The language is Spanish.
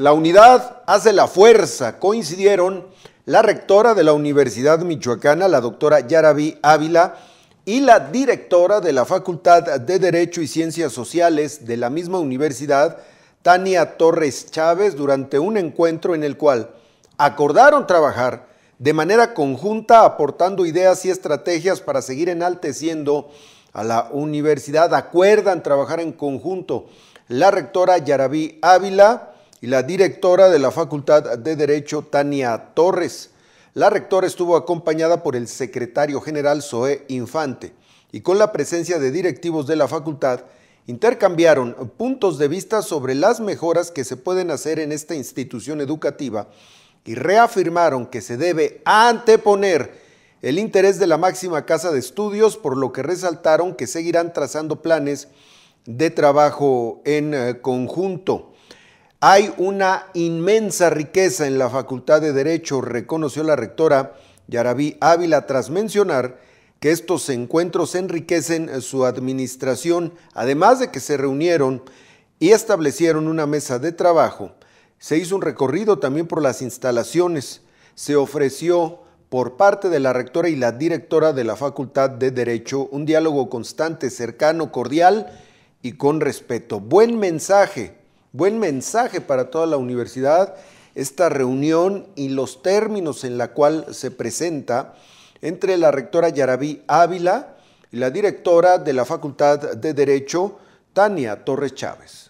La unidad hace la fuerza, coincidieron la rectora de la Universidad Michoacana, la doctora Yarabí Ávila, y la directora de la Facultad de Derecho y Ciencias Sociales de la misma universidad, Tania Torres Chávez, durante un encuentro en el cual acordaron trabajar de manera conjunta aportando ideas y estrategias para seguir enalteciendo a la universidad. Acuerdan trabajar en conjunto la rectora Yarabí Ávila, y la directora de la Facultad de Derecho, Tania Torres. La rectora estuvo acompañada por el secretario general Zoé Infante y con la presencia de directivos de la facultad intercambiaron puntos de vista sobre las mejoras que se pueden hacer en esta institución educativa y reafirmaron que se debe anteponer el interés de la máxima casa de estudios, por lo que resaltaron que seguirán trazando planes de trabajo en eh, conjunto. Hay una inmensa riqueza en la Facultad de Derecho, reconoció la rectora Yarabí Ávila tras mencionar que estos encuentros enriquecen su administración, además de que se reunieron y establecieron una mesa de trabajo. Se hizo un recorrido también por las instalaciones. Se ofreció por parte de la rectora y la directora de la Facultad de Derecho un diálogo constante, cercano, cordial y con respeto. Buen mensaje Buen mensaje para toda la universidad esta reunión y los términos en la cual se presenta entre la rectora Yarabí Ávila y la directora de la Facultad de Derecho, Tania Torres Chávez.